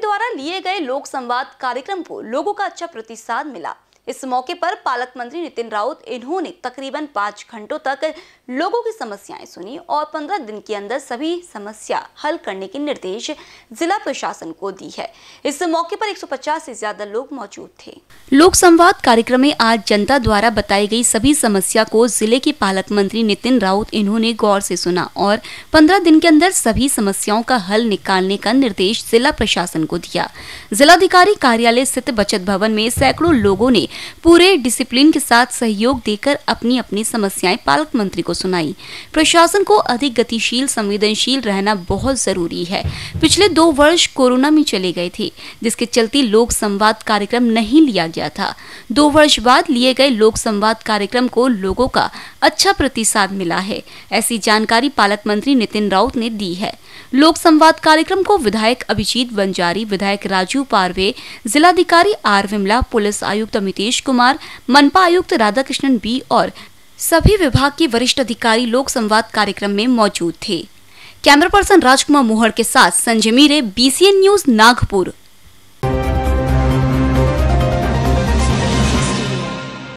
द्वारा लिए गए लोक संवाद कार्यक्रम को लोगों का अच्छा प्रतिसाद मिला इस मौके पर पालक मंत्री नितिन राउत इन्होंने तकरीबन पाँच घंटों तक लोगों की समस्याएं सुनी और पंद्रह दिन के अंदर सभी समस्या हल करने के निर्देश जिला प्रशासन को दी है इस मौके पर 150 से ज्यादा लोग मौजूद थे लोक संवाद कार्यक्रम में आज जनता द्वारा बताई गई सभी समस्या को जिले के पालक मंत्री नितिन राउत इन्होंने गौर ऐसी सुना और पंद्रह दिन के अंदर सभी समस्याओं का हल निकालने का निर्देश जिला प्रशासन को दिया जिलाधिकारी कार्यालय स्थित बचत भवन में सैकड़ों लोगों ने पूरे डिसिप्लिन के साथ सहयोग देकर अपनी अपनी समस्याएं पालक मंत्री को सुनाई प्रशासन को अधिक गतिशील संवेदनशील रहना बहुत जरूरी है पिछले दो वर्ष कोरोना में चले गए थे जिसके चलते लोक संवाद कार्यक्रम नहीं लिया गया था दो वर्ष बाद लिए गए लोक संवाद कार्यक्रम को लोगों का अच्छा प्रतिसाद मिला है ऐसी जानकारी पालक मंत्री नितिन राउत ने दी है लोक संवाद कार्यक्रम को विधायक अभिजीत बंजारी विधायक राजू पारवे जिलाधिकारी आर विमला पुलिस आयुक्त अमितेश कुमार मनपा आयुक्त राधाकृष्णन बी और सभी विभाग के वरिष्ठ अधिकारी लोक संवाद कार्यक्रम में मौजूद थे कैमरा पर्सन राजकुमार मोहर के साथ संजय मीरे बीसीएन न्यूज नागपुर